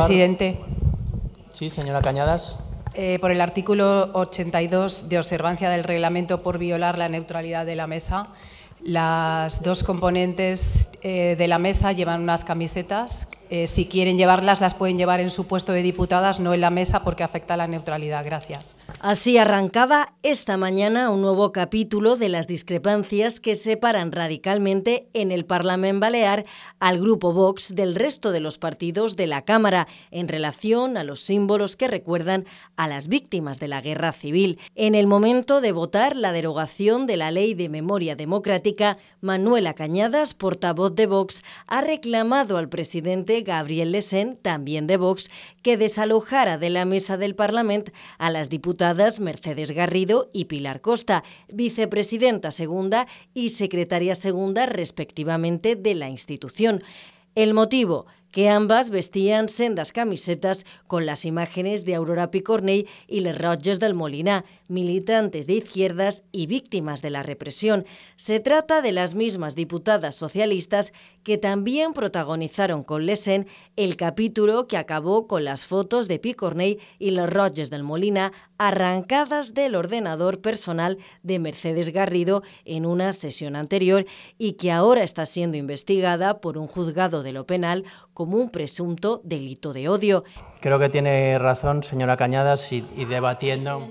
presidente. Sí, señora Cañadas. Eh, por el artículo 82 de observancia del reglamento por violar la neutralidad de la mesa. Las dos componentes eh, de la mesa llevan unas camisetas eh, si quieren llevarlas, las pueden llevar en su puesto de diputadas, no en la mesa, porque afecta a la neutralidad. Gracias. Así arrancaba esta mañana un nuevo capítulo de las discrepancias que separan radicalmente en el Parlamento Balear al Grupo Vox del resto de los partidos de la Cámara en relación a los símbolos que recuerdan a las víctimas de la guerra civil. En el momento de votar la derogación de la Ley de Memoria Democrática, Manuela Cañadas, portavoz de Vox, ha reclamado al presidente Gabriel Lesen, también de Vox, que desalojara de la mesa del Parlamento a las diputadas Mercedes Garrido y Pilar Costa, vicepresidenta segunda y secretaria segunda respectivamente de la institución. El motivo, que ambas vestían sendas camisetas con las imágenes de Aurora Picornell y Les Rogers del Molina, militantes de izquierdas y víctimas de la represión. Se trata de las mismas diputadas socialistas que también protagonizaron con Lesen el capítulo que acabó con las fotos de Picornell y Les Rogers del Molina arrancadas del ordenador personal de Mercedes Garrido en una sesión anterior y que ahora está siendo investigada por un juzgado de lo penal un presunto delito de odio. Creo que tiene razón, señora Cañadas, y, debatiendo...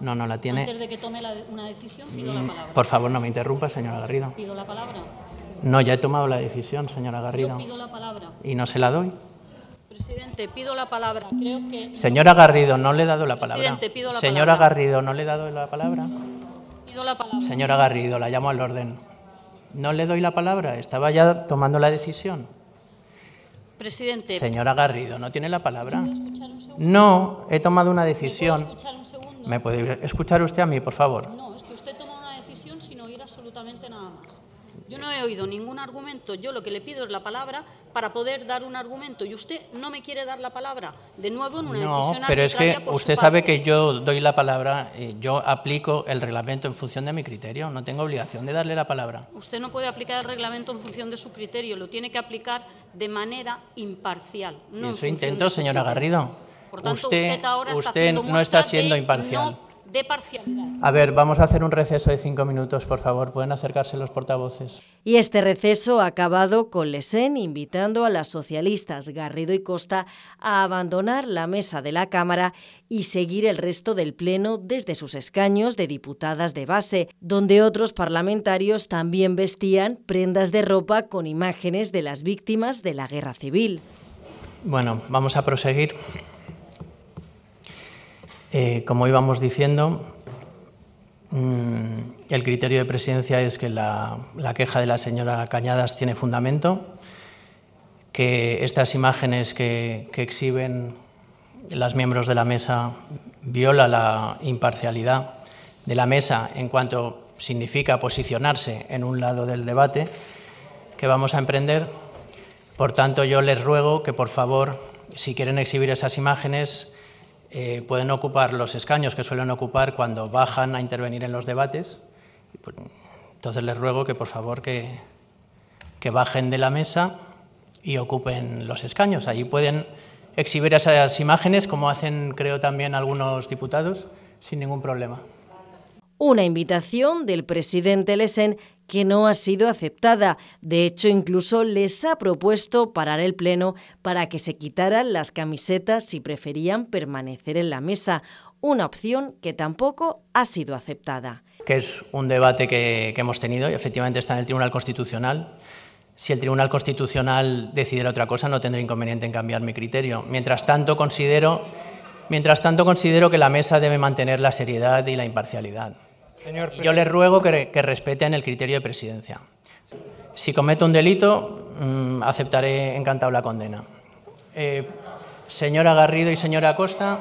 no, no la tiene. Antes de que tome una decisión, pido la mm, palabra. Por favor, no me interrumpa, señora Garrido. Pido la palabra. No, ya he tomado la decisión, señora Garrido. Yo pido la palabra. ¿Y no se la doy? Presidente, pido la palabra. Creo que... Señora Garrido, no le he dado la palabra. señora Garrido, no le he dado la palabra. Pido la palabra. Señora Garrido, la llamo al orden. No le doy la palabra, estaba ya tomando la decisión. Presidente. Señora Garrido, ¿no tiene la palabra? No, he tomado una decisión. ¿Me puede escuchar usted a mí, por favor? No, es que usted toma una decisión sin oír absolutamente nada más. Yo no he oído ningún argumento. Yo lo que le pido es la palabra para poder dar un argumento. Y usted no me quiere dar la palabra. De nuevo, en una decisión No, pero es que usted sabe que yo doy la palabra, yo aplico el reglamento en función de mi criterio. No tengo obligación de darle la palabra. Usted no puede aplicar el reglamento en función de su criterio. Lo tiene que aplicar de manera imparcial. No eso intento, señora Garrido. Por tanto, usted, usted ahora está no está siendo imparcial de parcialidad. A ver, vamos a hacer un receso de cinco minutos, por favor. Pueden acercarse los portavoces. Y este receso ha acabado con Lesén invitando a las socialistas Garrido y Costa a abandonar la mesa de la Cámara y seguir el resto del Pleno desde sus escaños de diputadas de base, donde otros parlamentarios también vestían prendas de ropa con imágenes de las víctimas de la guerra civil. Bueno, vamos a proseguir. Eh, como íbamos diciendo, mm, el criterio de presidencia es que la, queja de la señora Cañadas tiene fundamento, que estas imágenes que, que exhiben los miembros de la mesa viola la imparcialidad de la mesa en cuanto significa posicionarse en un lado del debate que vamos a emprender. Por tanto, yo les ruego que, por favor, si quieren exhibir esas imágenes, eh, pueden ocupar los escaños que suelen ocupar cuando bajan a intervenir en los debates. Entonces les ruego que por favor que, que bajen de la mesa y ocupen los escaños. Allí pueden exhibir esas imágenes, como hacen creo también algunos diputados, sin ningún problema una invitación del presidente Lesen que no ha sido aceptada. De hecho, incluso les ha propuesto parar el pleno para que se quitaran las camisetas si preferían permanecer en la mesa, una opción que tampoco ha sido aceptada. Que es un debate que, hemos tenido y efectivamente está en el Tribunal Constitucional. Si el Tribunal Constitucional decidiera otra cosa, no tendré inconveniente en cambiar mi criterio. Mientras tanto, considero, mientras tanto, considero que la mesa debe mantener la seriedad y la imparcialidad yo les ruego que, respeten el criterio de presidencia. Si cometo un delito, mm, aceptaré encantado la condena. Eh, señora Garrido y señora Costa,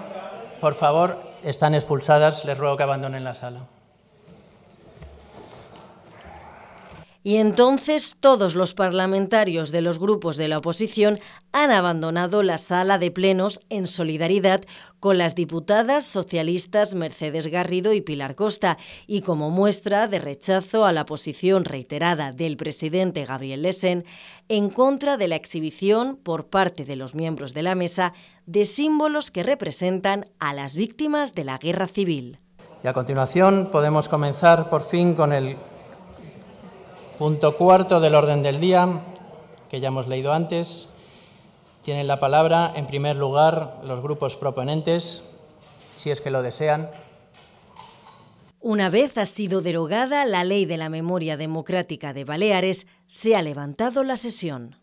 por favor, están expulsadas. Les ruego que abandonen la sala. Y entonces todos los parlamentarios de los grupos de la oposición han abandonado la sala de plenos en solidaridad con las diputadas socialistas Mercedes Garrido y Pilar Costa y como muestra de rechazo a la posición reiterada del presidente Gabriel Lesen en contra de la exhibición por parte de los miembros de la mesa de símbolos que representan a las víctimas de la guerra civil. Y a continuación podemos comenzar por fin con el Punto cuarto del orden del día, que ya hemos leído antes. Tienen la palabra, en primer lugar, los grupos proponentes, si es que lo desean. Una vez ha sido derogada la Ley de la Memoria Democrática de Baleares, se ha levantado la sesión.